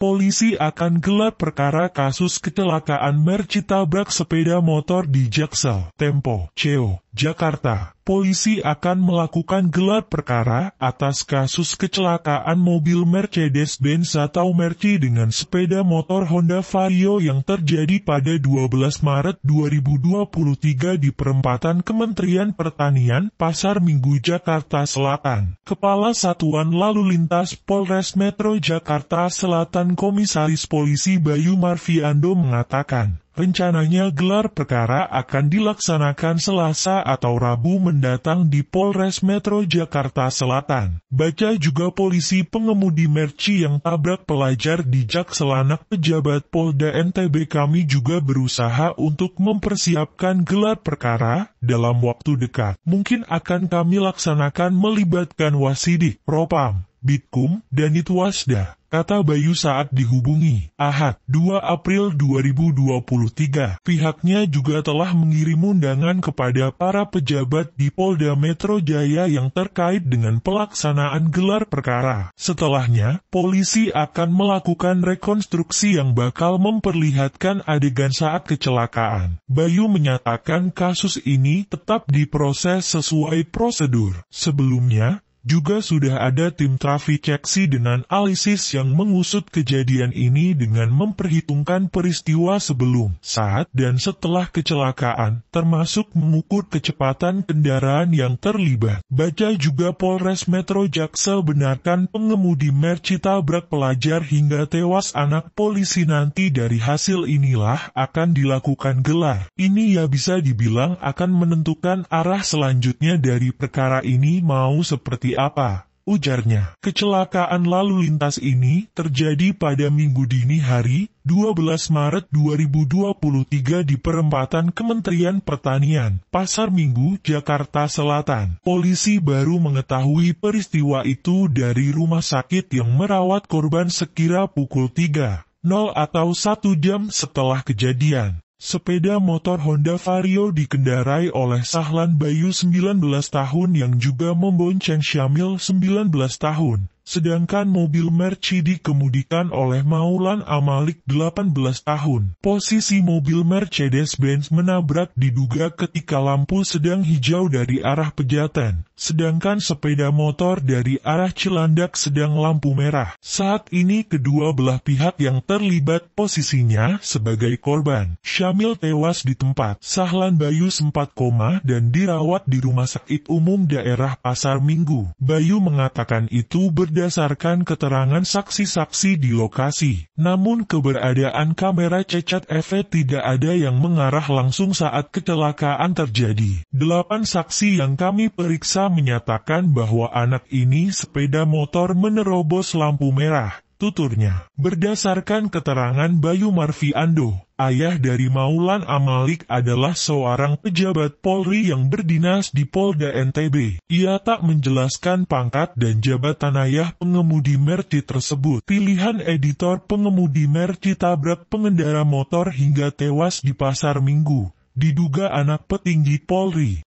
polisi akan gelar perkara kasus kecelakaan mercita bak sepeda motor di Jaksel, Tempo, CEO, Jakarta polisi akan melakukan gelar perkara atas kasus kecelakaan mobil Mercedes-Benz atau Merci dengan sepeda motor Honda Vario yang terjadi pada 12 Maret 2023 di perempatan Kementerian Pertanian, Pasar Minggu, Jakarta Selatan. Kepala Satuan Lalu Lintas Polres Metro Jakarta Selatan Komisaris Polisi Bayu Marfiando mengatakan, Rencananya gelar perkara akan dilaksanakan Selasa atau Rabu mendatang di Polres Metro Jakarta Selatan. Baca juga polisi pengemudi merci yang tabrak pelajar di Jakselanak pejabat Polda NTB kami juga berusaha untuk mempersiapkan gelar perkara dalam waktu dekat. Mungkin akan kami laksanakan melibatkan wasidik, propam, Bitkum, dan itu wasda kata Bayu saat dihubungi. Ahad, 2 April 2023, pihaknya juga telah mengirim undangan kepada para pejabat di Polda Metro Jaya yang terkait dengan pelaksanaan gelar perkara. Setelahnya, polisi akan melakukan rekonstruksi yang bakal memperlihatkan adegan saat kecelakaan. Bayu menyatakan kasus ini tetap diproses sesuai prosedur. Sebelumnya, juga sudah ada tim ceksi dengan Alisis yang mengusut kejadian ini dengan memperhitungkan peristiwa sebelum, saat, dan setelah kecelakaan, termasuk mengukur kecepatan kendaraan yang terlibat. Baca juga Polres Metro Jaksel benarkan pengemudi Merci tabrak pelajar hingga tewas anak polisi nanti dari hasil inilah akan dilakukan gelar. Ini ya bisa dibilang akan menentukan arah selanjutnya dari perkara ini mau seperti seperti apa, ujarnya. Kecelakaan lalu lintas ini terjadi pada minggu dini hari, 12 Maret 2023 di perempatan Kementerian Pertanian, Pasar Minggu, Jakarta Selatan. Polisi baru mengetahui peristiwa itu dari rumah sakit yang merawat korban sekira pukul 3.00 atau 1 jam setelah kejadian. Sepeda motor Honda Vario dikendarai oleh Sahlan Bayu 19 tahun yang juga membonceng Syamil 19 tahun sedangkan mobil Merci dikemudikan oleh Maulan Amalik 18 tahun. Posisi mobil Mercedes-Benz menabrak diduga ketika lampu sedang hijau dari arah pejaten, sedangkan sepeda motor dari arah Cilandak sedang lampu merah. Saat ini kedua belah pihak yang terlibat posisinya sebagai korban. Syamil tewas di tempat, Sahlan Bayu sempat koma dan dirawat di Rumah Sakit Umum Daerah Pasar Minggu. Bayu mengatakan itu berdasarkan berdasarkan keterangan saksi-saksi di lokasi. Namun keberadaan kamera cecat efek tidak ada yang mengarah langsung saat kecelakaan terjadi. Delapan saksi yang kami periksa menyatakan bahwa anak ini sepeda motor menerobos lampu merah, tuturnya. Berdasarkan keterangan Bayu Marfiando, ayah dari Maulan Amalik adalah seorang pejabat Polri yang berdinas di Polda NTB. Ia tak menjelaskan pangkat dan jabatan ayah pengemudi merci tersebut. Pilihan editor pengemudi merci tabrak pengendara motor hingga tewas di pasar minggu, diduga anak petinggi Polri.